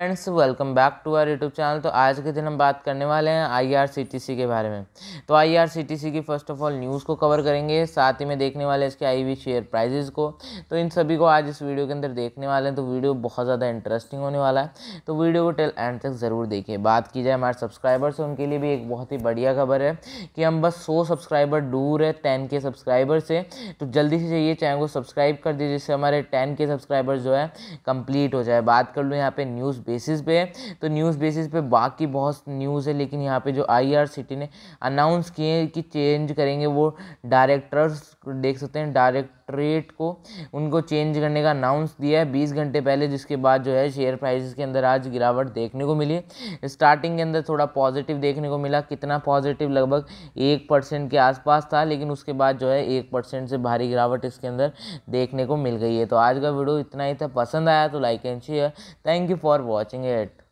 friends welcome back to our YouTube channel तो आज के दिन हम बात करने वाले हैं आईआरसीटीसी के बारे में तो आईआरसीटीसी की फ़र्स्ट ऑफ ऑल न्यूज़ को कवर करेंगे साथ ही में देखने वाले इसके आई वी शेयर प्राइजेज़ को तो इन सभी को आज इस वीडियो के अंदर देखने वाले हैं तो वीडियो बहुत ज़्यादा इंटरेस्टिंग होने वाला है तो वीडियो को टेल एंड तक ज़रूर देखिए बात की जाए हमारे सब्सक्राइबर से उनके लिए भी एक बहुत ही बढ़िया खबर है कि हम बस सौ सब्सक्राइबर दूर है टेन के सब्सक्राइबर से तो जल्दी से चाहिए चैनल को सब्सक्राइब कर दीजिए जिससे हमारे टेन के सब्सक्राइबर जो है कम्प्लीट हो जाए बात कर लूँ यहाँ पर न्यूज़ बेसिस पे है तो न्यूज़ बेसिस पे बाकी बहुत न्यूज़ है लेकिन यहाँ पे जो आईआरसीटी ने अनाउंस किए हैं कि चेंज करेंगे वो डायरेक्टर्स देख सकते हैं डायरेक्टरेट को उनको चेंज करने का अनाउंस दिया है बीस घंटे पहले जिसके बाद जो है शेयर प्राइसेस के अंदर आज गिरावट देखने को मिली स्टार्टिंग के अंदर थोड़ा पॉजिटिव देखने को मिला कितना पॉजिटिव लगभग एक परसेंट के आसपास था लेकिन उसके बाद जो है एक परसेंट से भारी गिरावट इसके अंदर देखने को मिल गई है तो आज का वीडियो इतना ही था पसंद आया तो like and share thank you for watch watching it